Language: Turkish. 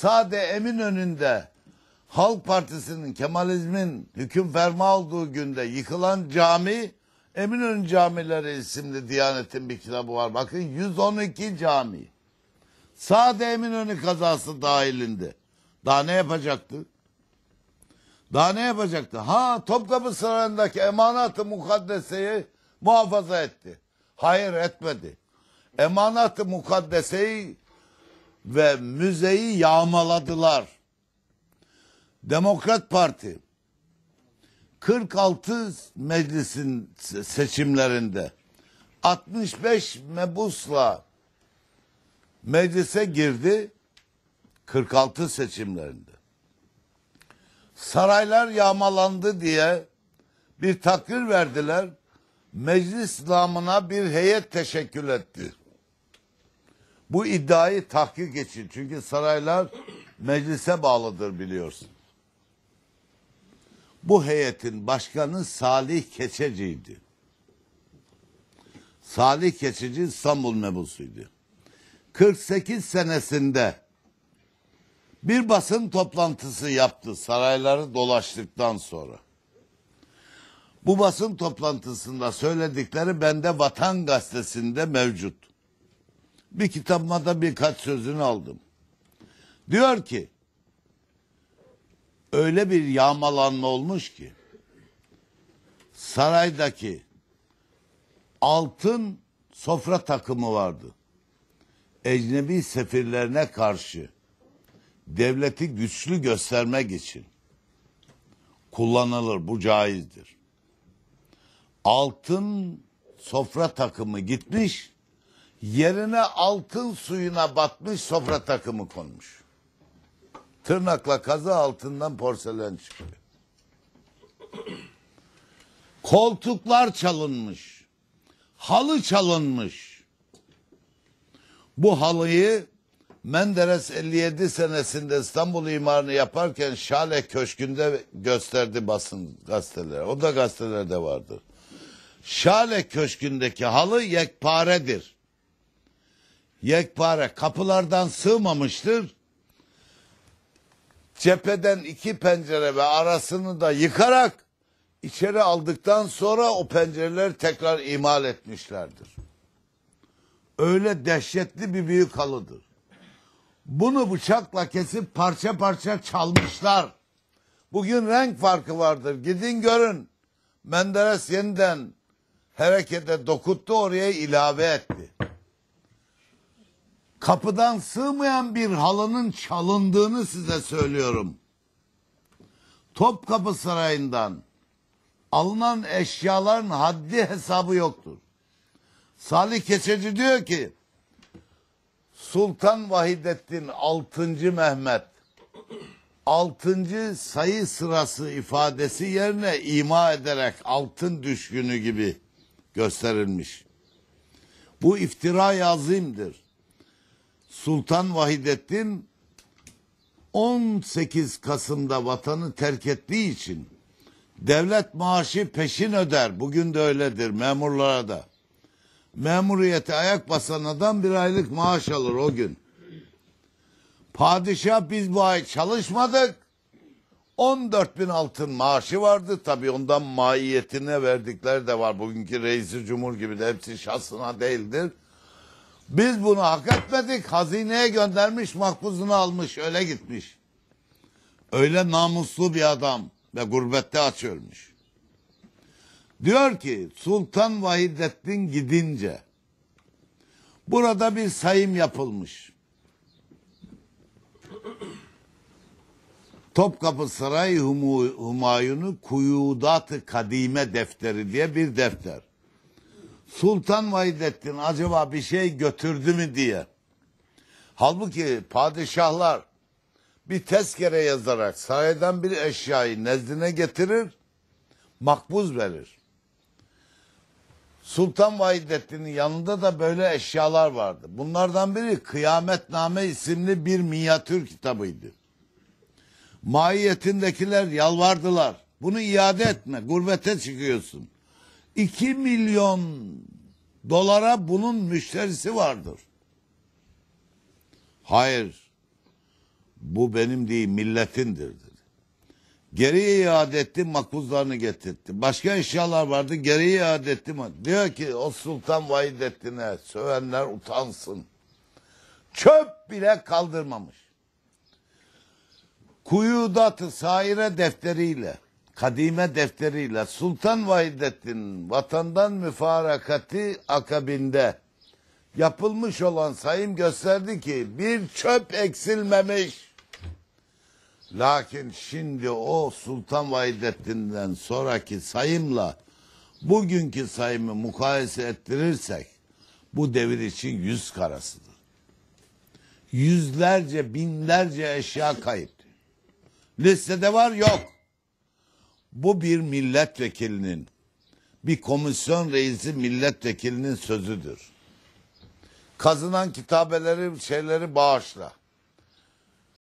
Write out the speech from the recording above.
sade emin önünde Halk Partisi'nin Kemalizmin hüküm ferma olduğu günde yıkılan cami Eminönü Camileri isimli Diyanet'in bir kitabı var. Bakın 112 cami. Sade Eminönü kazası dahilinde. Daha ne yapacaktı? Daha ne yapacaktı? Ha Topkapı Sarayı'ndaki emanatı mukaddeseyi muhafaza etti. Hayır etmedi. Emanatı mukaddeseyi ve müzeyi yağmaladılar. Demokrat Parti 46 meclisin seçimlerinde 65 mebusla meclise girdi 46 seçimlerinde. Saraylar yağmalandı diye bir takdir verdiler. Meclis namına bir heyet teşekkür etti. Bu iddiayı tahkik için çünkü saraylar meclise bağlıdır biliyorsun. Bu heyetin başkanı Salih Keçeci'ydi. Salih Keçeci İstanbul mebusuydu. 48 senesinde bir basın toplantısı yaptı sarayları dolaştıktan sonra. Bu basın toplantısında söyledikleri bende Vatan Gazetesi'nde mevcut bir kitabıma da birkaç sözünü aldım. Diyor ki öyle bir yağmalanma olmuş ki saraydaki altın sofra takımı vardı. Ecnebi sefirlerine karşı devleti güçlü göstermek için kullanılır. Bu caizdir. Altın sofra takımı gitmiş yerine altın suyuna batmış sofra takımı konmuş. Tırnakla kazı altından porselen çıkıyor. Koltuklar çalınmış. Halı çalınmış. Bu halıyı Menderes 57 senesinde İstanbul imarını yaparken Şale Köşkü'nde gösterdi basın gazetelere. O da gazetelerde vardır. Şale Köşkü'ndeki halı yekparedir yekpare kapılardan sığmamıştır. Cepheden iki pencere ve arasını da yıkarak içeri aldıktan sonra o pencereleri tekrar imal etmişlerdir. Öyle dehşetli bir büyük halıdır. Bunu bıçakla kesip parça parça çalmışlar. Bugün renk farkı vardır. Gidin görün. Menderes yeniden harekete dokuttu oraya ilave etti kapıdan sığmayan bir halının çalındığını size söylüyorum. Topkapı Sarayı'ndan alınan eşyaların haddi hesabı yoktur. Salih Keseci diyor ki Sultan Vahidettin 6. Mehmet 6. sayı sırası ifadesi yerine ima ederek altın düşkünü gibi gösterilmiş. Bu iftira yazimdir. Sultan Vahidettin 18 Kasım'da vatanı terk ettiği için devlet maaşı peşin öder. Bugün de öyledir memurlara da. Memuriyete ayak basan adam bir aylık maaş alır o gün. Padişah biz bu ay çalışmadık. 14 bin altın maaşı vardı. Tabi ondan maiyetine verdikleri de var. Bugünkü reisi cumhur gibi de hepsi şahsına değildir. Biz bunu hak etmedik. Hazineye göndermiş makbuzunu almış. Öyle gitmiş. Öyle namuslu bir adam ve gurbette aç ölmüş. Diyor ki Sultan Vahidettin gidince burada bir sayım yapılmış. Topkapı Sarayı Humayun'u Kuyudat-ı Kadime Defteri diye bir defter. Sultan Vahidettin acaba bir şey götürdü mü diye. Halbuki padişahlar bir tezkere yazarak saraydan bir eşyayı nezdine getirir, makbuz verir. Sultan Vahidettin'in yanında da böyle eşyalar vardı. Bunlardan biri Kıyametname isimli bir minyatür kitabıydı. Mahiyetindekiler yalvardılar. Bunu iade etme, gurbete çıkıyorsun.'' 2 milyon dolara bunun müşterisi vardır. Hayır. Bu benim değil milletindir dedi. Geri iade etti makbuzlarını getirtti. Başka eşyalar vardı geriye iade etti. Diyor ki o Sultan Vahidettin'e sövenler utansın. Çöp bile kaldırmamış. Kuyudatı saire defteriyle kadime defteriyle Sultan Vahidettin'in vatandan müfarakati akabinde yapılmış olan sayım gösterdi ki bir çöp eksilmemiş. Lakin şimdi o Sultan Vahidettin'den sonraki sayımla bugünkü sayımı mukayese ettirirsek bu devir için yüz karasıdır. Yüzlerce binlerce eşya kayıp. Listede var yok. Bu bir milletvekilinin, bir komisyon reisi milletvekilinin sözüdür. Kazınan kitabeleri, şeyleri bağışla.